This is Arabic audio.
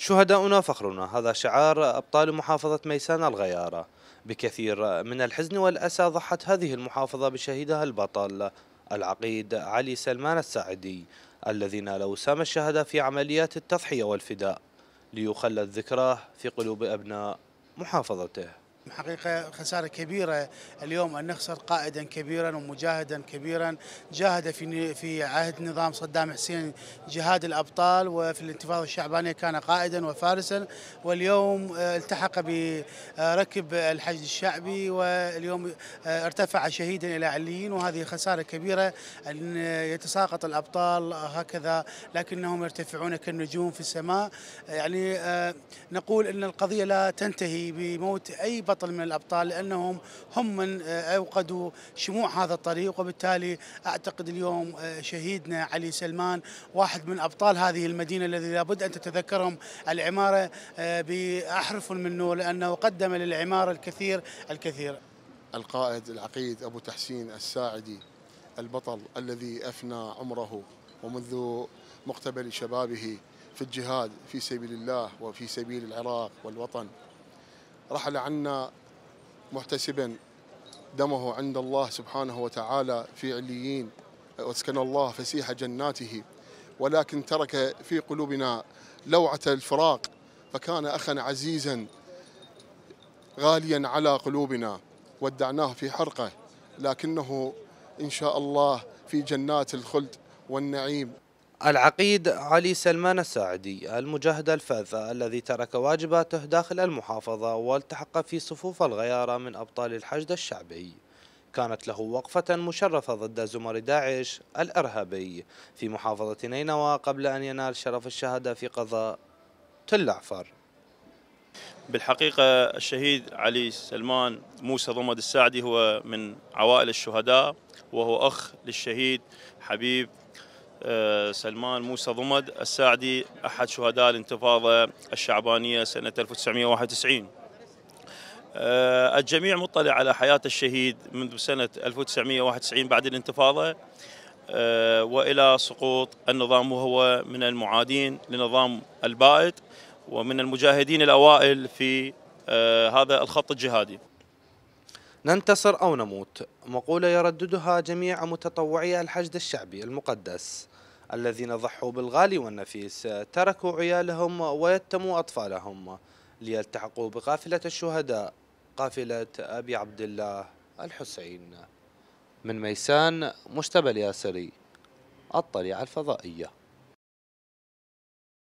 شهداؤنا فخرنا هذا شعار أبطال محافظة ميسان الغيارة بكثير من الحزن والأسى ضحت هذه المحافظة بشهيدها البطل العقيد علي سلمان الساعدي الذي نال وسام الشهداء في عمليات التضحية والفداء ليخلد ذكراه في قلوب أبناء محافظته حقيقة خسارة كبيرة اليوم أن نخسر قائدا كبيرا ومجاهدا كبيرا جاهد في في عهد نظام صدام حسين جهاد الأبطال وفي الانتفاضة الشعبانية كان قائدا وفارسا واليوم آه، التحق بركب الحشد الشعبي واليوم آه، ارتفع شهيدا إلى عليين وهذه خسارة كبيرة أن يتساقط الأبطال هكذا لكنهم يرتفعون كالنجوم في السماء يعني آه، نقول أن القضية لا تنتهي بموت أي بطل بطل من الأبطال لأنهم هم من آه، أوقدوا شموع هذا الطريق وبالتالي أعتقد اليوم آه، شهيدنا علي سلمان واحد من أبطال هذه المدينة الذي لابد أن تتذكرهم العمارة آه، بأحرف منه لأنه قدم للعمارة الكثير الكثير القائد العقيد أبو تحسين الساعدي البطل الذي أفنى عمره ومنذ مقتبل شبابه في الجهاد في سبيل الله وفي سبيل العراق والوطن رحل عنا محتسبا دمه عند الله سبحانه وتعالى في عليين واسكن الله فسيح جناته ولكن ترك في قلوبنا لوعة الفراق فكان أخا عزيزا غاليا على قلوبنا ودعناه في حرقه لكنه إن شاء الله في جنات الخلد والنعيم العقيد علي سلمان الساعدي المجاهد الفذ الذي ترك واجباته داخل المحافظة والتحق في صفوف الغيارة من أبطال الحشد الشعبي كانت له وقفة مشرفة ضد زمر داعش الإرهابي في محافظة نينوى قبل أن ينال شرف الشهادة في قضاء تلعفر بالحقيقة الشهيد علي سلمان موسى ضمد الساعدي هو من عوائل الشهداء وهو أخ للشهيد حبيب آه، سلمان موسى ضمد الساعدي أحد شهداء الانتفاضة الشعبانية سنة 1991 آه، الجميع مطلع على حياة الشهيد منذ سنة 1991 بعد الانتفاضة آه، وإلى سقوط النظام وهو من المعادين لنظام البائد ومن المجاهدين الأوائل في هذا الخط الجهادي ننتصر أو نموت مقولة يرددها جميع متطوعي الحشد الشعبي المقدس الذين ضحوا بالغالي والنفيس تركوا عيالهم ويتموا أطفالهم ليلتحقوا بقافلة الشهداء قافلة أبي عبد الله الحسين من ميسان مجتبى الياسري الطليعة الفضائية